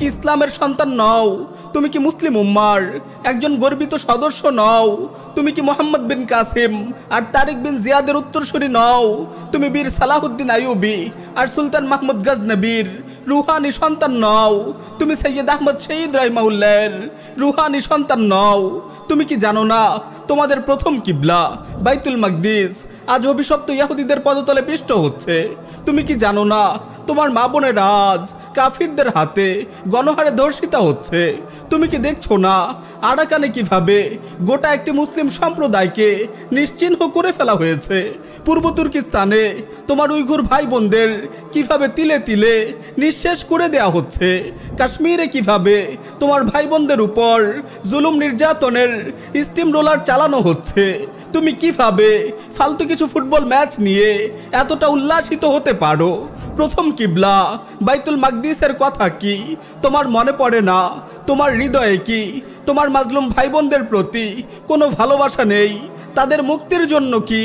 কি ইসলামের সন্তান নও তুমি কি মুসলিম উম্মার একজন গর্বিত সদস্য নও তুমি কি মোহাম্মদ বিন কাসিম আর তারিক বিন জিয়াদের উত্তরসূরি নও তুমি বীর সালাহুদ্দিন আয়ুবি আর সুলতান মাহমুদ গজনবীর রুহানি সন্তান নও তুমি সৈয়দ আহমদ সঈদ রহিমাউল্লার রুহানি সন্তান নও তুমি কি জানো না তোমাদের প্রথম কিবলা বাইতুল মাকদিস আজ অভিশপ্ত ইয়াহুদিদের পদতলে পিষ্ট হচ্ছে তুমি কি জানো না তোমার মা বোনের আজ কাফিরদের হাতে গণহারে ধর্ষিতা হচ্ছে তুমি কি দেখছো না আরাকানে কিভাবে গোটা একটি মুসলিম সম্প্রদায়কে নিশ্চিহ্ন করে ফেলা হয়েছে পূর্ব তুর্কিস্তানে তোমার উইঘুর ভাই বোনদের কিভাবে তিলে তিলে নিঃশেষ করে দেয়া হচ্ছে কাশ্মীরে কিভাবে তোমার ভাই বোনদের উপর জুলুম নির্যাতনের স্টিম রোলার চালানো হচ্ছে তুমি কিভাবে ফালতু কিছু ফুটবল ম্যাচ নিয়ে এতটা উল্লাসিত হতে পারো প্রথম কিবলা বাইতুল মাকদিসের কথা কি তোমার মনে পড়ে না তোমার হৃদয়ে কি তোমার মাজলুম ভাই বোনদের প্রতি কোনো ভালোবাসা নেই তাদের মুক্তির জন্য কি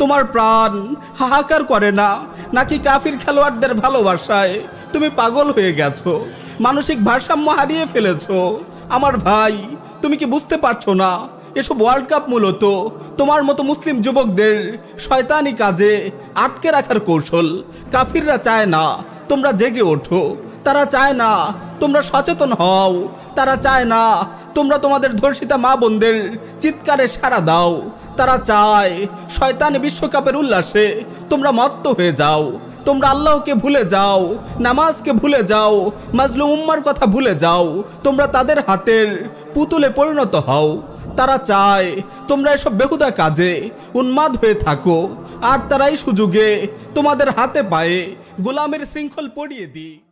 তোমার প্রাণ হাহাকার করে না নাকি কাফির খেলোয়াড়দের ভালোবাসায় তুমি পাগল হয়ে গেছো মানসিক ভারসাম্য হারিয়ে ফেলেছ আমার ভাই তুমি কি বুঝতে পারছো না এসব ওয়ার্ল্ড কাপ মূলত তোমার মতো মুসলিম যুবকদের শয়তানি কাজে আটকে রাখার কৌশল কাফিররা চায় না তোমরা জেগে ওঠো তারা চায় না তোমরা সচেতন হও তারা চায় না তোমরা তোমাদের ধর্ষিতা মা বোনদের চিৎকারে সাড়া দাও তারা চায় শয়তানি বিশ্বকাপের উল্লাসে তোমরা মত্ত হয়ে যাও তোমরা আল্লাহকে ভুলে যাও নামাজকে ভুলে যাও মাজলুম উম্মার কথা ভুলে যাও তোমরা তাদের হাতের পুতুলে পরিণত হও তারা চায় তোমরা এসব বেহুদা কাজে উন্মাদ হয়ে থাকো আর তারাই সুযোগে তোমাদের হাতে পায়ে গোলামের শৃঙ্খল পড়িয়ে দিই